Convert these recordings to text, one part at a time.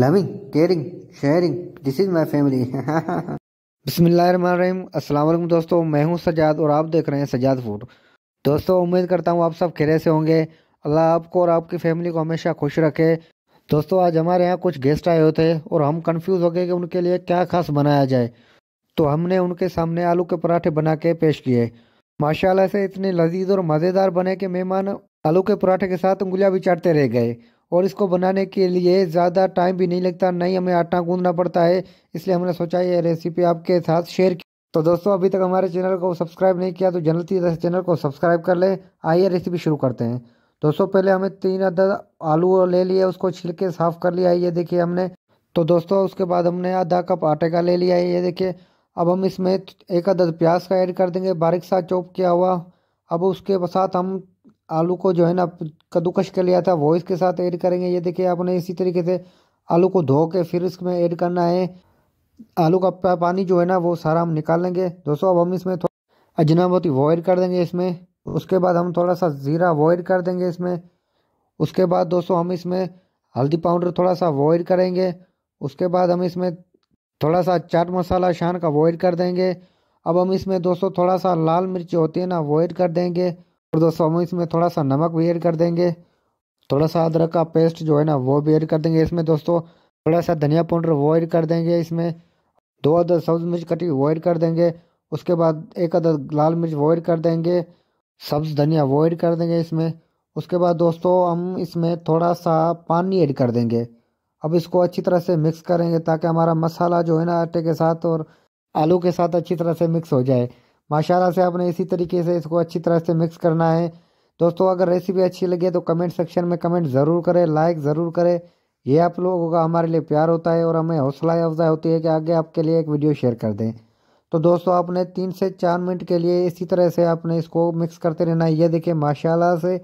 loving caring sharing this is my family बसमीम असलम दोस्तों मैं हूं सजाद और आप देख रहे हैं सजाद फूड दोस्तों उम्मीद करता हूं आप सब खेरे से होंगे अल्लाह आपको और आपकी फैमिली को हमेशा खुश रखे दोस्तों आज हमारे यहाँ कुछ गेस्ट आए हुए थे और हम कंफ्यूज हो गए कि उनके लिए क्या खास बनाया जाए तो हमने उनके सामने आलू के पराठे बना के पेश किए माशाला से इतने लजीज और मज़ेदार बने कि मेहमान आलू के पराठे के साथ उंगलियाँ भी चाटते रह गए और इसको बनाने के लिए ज़्यादा टाइम भी नहीं लगता नहीं हमें आटा गूंदना पड़ता है इसलिए हमने सोचा ये रेसिपी आपके साथ शेयर की तो दोस्तों अभी तक हमारे चैनल को सब्सक्राइब नहीं किया तो जल्दी से चैनल को सब्सक्राइब कर लें आइए रेसिपी शुरू करते हैं दोस्तों पहले हमें तीन आधा आलू ले लिए उसको छिलके साफ़ कर लिया है ये देखिए हमने तो दोस्तों उसके बाद हमने आधा कप आटे का ले लिया है ये देखिए अब हम इसमें एक आधा प्याज का ऐड कर देंगे बारिक सा चॉप किया हुआ अब उसके साथ हम आलू को जो है ना कद्दूकश कर लिया था वो इसके साथ ऐड करेंगे ये देखिए आपने इसी तरीके से आलू को धो के फिर इसमें ऐड करना है आलू का पानी जो है ना वो सारा हम निकाल लेंगे दोस्तों अब हम इसमें अजनाबती वो ऐड कर देंगे इसमें उसके बाद हम थोड़ा सा ज़ीरा वो ऐड कर देंगे इसमें उसके बाद दोस्तों हम इसमें हल्दी पाउडर थोड़ा सा वो ऐड करेंगे उसके बाद हम इसमें थोड़ा सा चाट मसाला शान का वो ऐड कर देंगे अब हम इसमें दोस्तों थोड़ा सा लाल मिर्च होती है ना वो ऐड कर देंगे और दोस्तों हम इसमें थोड़ा सा नमक भी ऐड कर देंगे थोड़ा सा अदरक का पेस्ट जो है ना वो भी ऐड कर देंगे इसमें दोस्तों थोड़ा सा धनिया पाउडर वो ऐड कर देंगे इसमें दो अदर सब्ज मिर्च कटी वो ऐड कर देंगे उसके बाद एक अदर लाल मिर्च वो ऐड कर देंगे सब्ज धनिया वो ऐड कर देंगे इसमें उसके बाद दोस्तों हम इसमें थोड़ा सा पानी ऐड कर देंगे अब इसको अच्छी तरह से मिक्स करेंगे ताकि हमारा मसाला जो है ना आटे के साथ और आलू के साथ अच्छी तरह से मिक्स हो जाए माशाला से आपने इसी तरीके से इसको अच्छी तरह से मिक्स करना है दोस्तों अगर रेसिपी अच्छी लगे तो कमेंट सेक्शन में कमेंट ज़रूर करें लाइक ज़रूर करें ये आप लोगों का हमारे लिए प्यार होता है और हमें हौसला अफजाई होती है कि आगे आपके लिए एक वीडियो शेयर कर दें तो दोस्तों आपने तीन से चार मिनट के लिए इसी तरह से आपने इसको मिक्स करते रहना ये देखिए माशाला से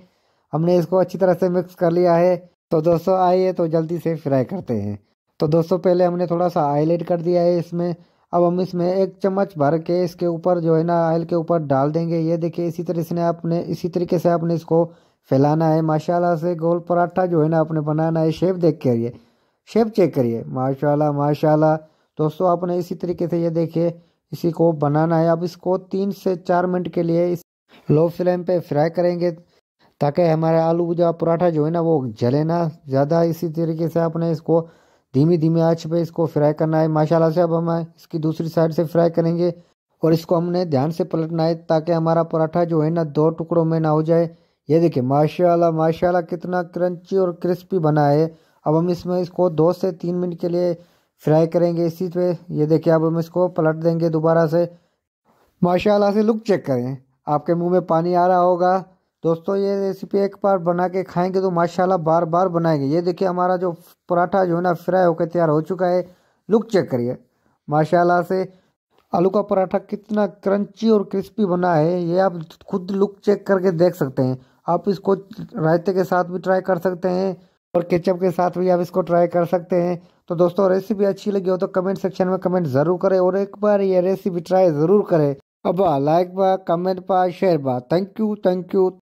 हमने इसको अच्छी तरह से मिक्स कर लिया है तो दोस्तों आइए तो जल्दी से फ्राई करते हैं तो दोस्तों पहले हमने थोड़ा सा हाईलाइट कर दिया है इसमें अब हम इसमें एक चम्मच भर के इसके ऊपर जो है ना आयल के ऊपर डाल देंगे ये देखिए इसी तरह से आपने इसी तरीके से आपने इसको फैलाना है माशाल्लाह से गोल पराठा जो है ना आपने बनाना है शेप देख करिए शेप चेक करिए माशाल्लाह माशाल्लाह दोस्तों आपने इसी तरीके से ये देखिए इसी को बनाना है अब इसको तीन से चार मिनट के लिए इस लो फ्लेम पे फ्राई करेंगे ताकि हमारे आलू भुजा पराठा जो है ना वो जले ना ज़्यादा इसी तरीके से आपने इसको धीमी धीमी आँच पे इसको फ्राई करना है माशाला से अब हम इसकी दूसरी साइड से फ्राई करेंगे और इसको हमने ध्यान से पलटना है ताकि हमारा पराठा जो है ना दो टुकड़ों में ना हो जाए ये देखिए माशाला माशाला कितना क्रंची और क्रिस्पी बना है अब हम इसमें इसको दो से तीन मिनट के लिए फ्राई करेंगे इसी पे ये देखिए अब हम इसको पलट देंगे दोबारा से माशाला से लुक चेक करें आपके मुंह में पानी आ रहा होगा दोस्तों ये रेसिपी एक बार बना के खाएंगे तो माशाल्लाह बार बार बनाएंगे ये देखिए हमारा जो पराठा जो है ना फ्राई होकर तैयार हो चुका है लुक चेक करिए माशाल्लाह से आलू का पराठा कितना क्रंची और क्रिस्पी बना है ये आप खुद लुक चेक करके देख सकते हैं आप इसको रायते के साथ भी ट्राई कर सकते हैं और केचप के साथ भी आप इसको ट्राई कर सकते हैं तो दोस्तों रेसिपी अच्छी लगी हो तो कमेंट सेक्शन में कमेंट ज़रूर करें और एक बार ये रेसिपी ट्राई ज़रूर करें अब लाइक बा कमेंट बा शेयर बा थैंक यू थैंक यू